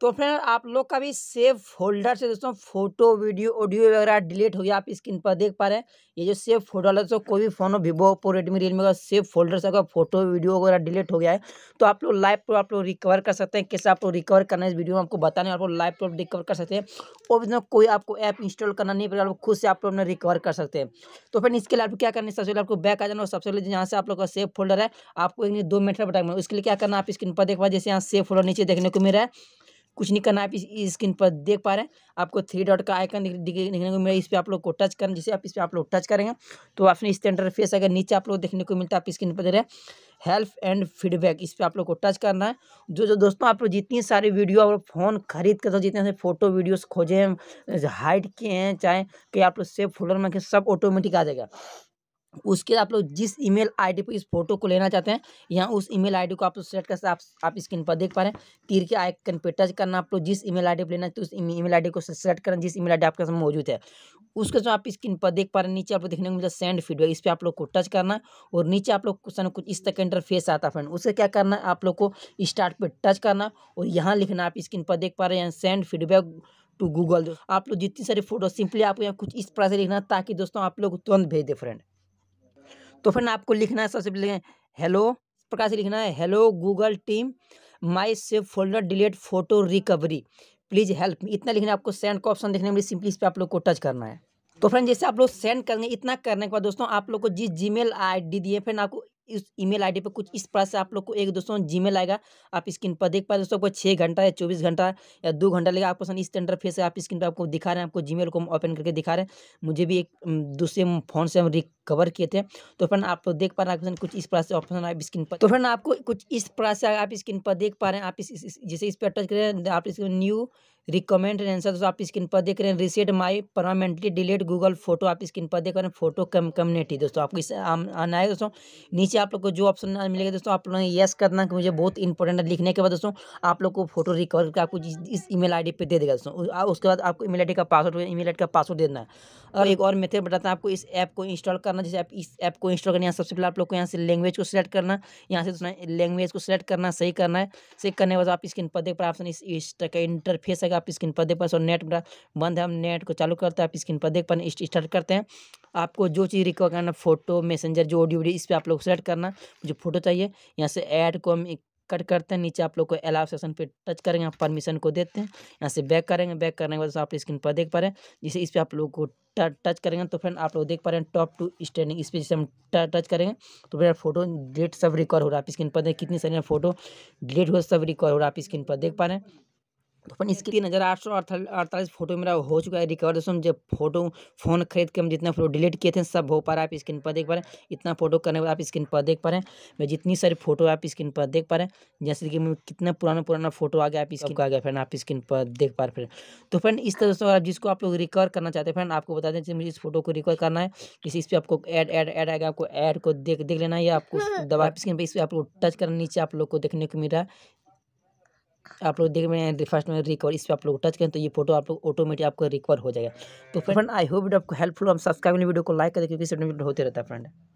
तो फ्रेंड आप लोग का भी सेव फोल्डर से दोस्तों फोटो वीडियो ऑडियो वगैरह डिलीट हो गया आप स्क्रीन पर देख पा रहे हैं ये जो सेव फोल्डर है दोस्तों कोई भी फोन हो वीवो ओप्पो रेडमी रियलमी का सेव फोल्डर से अगर फोटो वीडियो वगैरह डिलीट हो गया है तो आप लोग लाइव प्रूफ आप लोग रिकवर कर सकते हैं कैसे आप लोग रिकवर करना है इस वीडियो में आपको बताने आप लोग लाइव प्रूफ रिकवर कर सकते हैं और कोई आपको ऐप इंस्टॉल करना नहीं पड़ेगा आप खुद से आप लोग रिकवर कर सकते हैं तो फ्रेंड इसके लिए आपको क्या करना है सबसे पहले आपको बैक आ जाना और सबसे पहले जहाँ से आप लोग का सेव फोल्डर है आपको एक दो मिनट बताएंगे उसके लिए क्या करना आप स्क्रीन पर देख पाए जैसे यहाँ सेव फोल्डर नीचे देखने को मिल रहा है कुछ नहीं करना आप इस स्क्रीन पर देख पा रहे हैं आपको थ्री डॉट का आइकन देखने को मिला इस पर आप लोग को टच करना जिसे आप इस पर आप लोग टच करेंगे तो आपने इस फेस अगर नीचे आप लोग देखने को मिलता है आप स्क्रीन पर दे रहे हैं हेल्प एंड फीडबैक इस पर आप लोग को टच करना है जो जो दोस्तों आप लोग जितनी सारी वीडियो आप लोग फ़ोन खरीद कर जितने सारे फोटो वीडियोस खोजे हैं हाइड किए हैं चाहे कि आप लोग सेव फोल्डर में सब ऑटोमेटिक आ जाएगा उसके आप लोग जिस ईमेल आईडी पर इस फोटो को लेना चाहते हैं यहाँ उस ईमेल आईडी को आप लोग सेलेक्ट कर आप आप स्क्रीन पर देख पा रहे हैं तीर के आइकन पे टच करना आप लोग जिस ईमेल आईडी पर लेना तो उस ईमेल आईडी को सेलेक्ट करना जिस ईमेल आईडी आपके साथ मौजूद है उसके जो आप स्क्रीन पर देख पा रहे हैं नीचे आप लोग देखने को मिलता है सेंड फीडबैक इस पर आप लोग को टच करना और नीचे आप लोग क्वेश्चन कुछ इस तरह का इंटरफेस आता है फ्रेंड उसे क्या करना है आप लोग को स्टार्ट पर टच करना और यहाँ लिखना आप स्क्रीन पर देख पा रहे हैं सेंड फीडबैक टू गूगल आप लोग जितनी सारी फोटो सिंपली आप यहाँ कुछ इस तरह से लिखना ताकि दोस्तों आप लोग तुरंत भेज दे फ्रेंड तो फ्रेंड आपको लिखना है सबसे पहले हेलो प्रकार से लिखना है hello Google team my save folder delete photo recovery please help इतना लिखना है आपको सेंड का ऑप्शन देखने में सिंपली इस पर आप लोग को टच करना है तो फ्रेंड जैसे आप लोग सेंड करेंगे इतना करने के बाद दोस्तों आप लोग को जिस जी मेल आई डी दिए फ्रेंड आपको इस ईमेल आईडी पे कुछ इस प्रकार से आप लोग को एक दोस्तों जीमेल आएगा आप स्क्रीन पर देख पाए दोस्तों आपको छः घंटा या चौबीस घंटा या दो घंटा लगेगा आपको इस फेस आप स्क्रीन पर आपको दिखा रहे हैं आपको जीमेल को हम ओपन करके दिखा रहे हैं मुझे भी एक दूसरे फ़ोन से हम रिकवर किए थे तो फिर आप लोग देख पा रहे हैं कुछ इस प्रकार से ऑप्शन आप स्क्रीन पर तो फिर आपको कुछ इस प्रकार से आप स्क्रीन पर देख पा रहे हैं आप इस जैसे इस पर टच करें आप इसको न्यू रिकमेंड आंसर दोस्तों आप स्क्रीन पर देख रहे हैं reset my permanently delete Google photo आप स्क्रीन पर देख रहे हैं फोटो कम कम्युनिटी दोस्तों आपको इस आना है दोस्तों नीचे आप लोग को जो ऑप्शन मिलेगा दोस्तों आप लोगों ने येस करना कि मुझे बहुत इंपॉर्टेंट है लिखने के बाद दोस्तों आप लोग को फोटो रिकवर करके आपको इस ई मेल आई दे देगा दोस्तों उसके बाद आपको ई मेल का पासवर्ड ई मेल का पासवर्ड देना है और एक और मेथड बताता है आपको इस ऐप को इंस्टॉल करना जैसे आप इस ऐप को इंस्टॉल करना यहाँ सबसे पहले आप लोग को यहाँ से लैंग्वेज को सिलेक्ट करना यहाँ से दोस्तों लैंग्वेज को सिलेक्ट करना सही करना है सही करने के बाद आप स्क्रीन पर देख पर ऑप्शन इस का इंटरफेस है जाएगा आप स्क्रीन पर देख पाए और नेट मेरा बंद है हम नेट को चालू करते हैं आप स्क्रीन पर देख पाए स्टार्ट करते हैं आपको जो चीज़ रिकॉर्ड करना फोटो मैसेंजर जो ऑडियो इस पर आप लोग सेलेक्ट करना मुझे फोटो चाहिए यहाँ से ऐड को हम कट करते हैं नीचे आप लोग को अलाव सेक्शन पे टच करेंगे आप परमिशन को देते हैं यहाँ से बैक करेंगे बैक करने के बाद आप स्क्रीन पर देख पा रहे हैं जिसे इस पर आप लोग को टच करेंगे तो फ्रेंड आप लोग देख पा रहे हैं टॉप टू स्टैंडिंग इस पर जैसे हम टच करेंगे तो फिर फोटो डिलीट सब रिकॉर्ड हो रहा है आप स्क्रीन पर देखें कितनी सारी फोटो डिलीट हो सब रिकॉर्ड हो रहा है आप स्क्रीन पर देख पा रहे हैं तो अपन इसके तीन हज़ार आठ सौ अड़तालीस फोटो मेरा हो चुका है रिकवर दोस्तों जब फोटो फ़ोन खरीद के हम जितना फोटो डिलीट किए थे सब हो पा रहा है आप स्क्रीन पर देख पा रहे हैं इतना फोटो करने पर आप स्क्रीन पर देख पा रहे हैं मैं जितनी सारी फोटो आप स्क्रीन पर देख पा रहे हैं जैसे कि कितना पुराना पुराना फोटो आ गया आप स्क्रीन आ गया फ्रेंड आप स्क्रीन पर देख पा रहे फ्रेंड तो फ्रेंड इस तरह दोस्तों जिसको आप लोग रिकवर करना चाहते हैं फ्रेंड आपको बता दें मुझे इस फोटो को रिकवर करना है किसी इस पर आपको एड एड एड आएगा आपको एड को देख देख लेना है या आपको हाँ, हाँ। दबा स्क्रीन पर इस पर आप लोग टच करना नीचे आप लोग को देखने को मिल रहा है आप लोग देख रहे हैं फर्स्ट में रिकवर इस पर आप लोग टच करें तो ये फोटो आप लोग ऑटोमेटिक आपको रिकवर हो जाएगा तो फ्रेंड आई होप आपको हेल्पफुल हम सब्सक्राइब वीडियो को लाइक करें क्योंकि होते रहता है फ्रेंड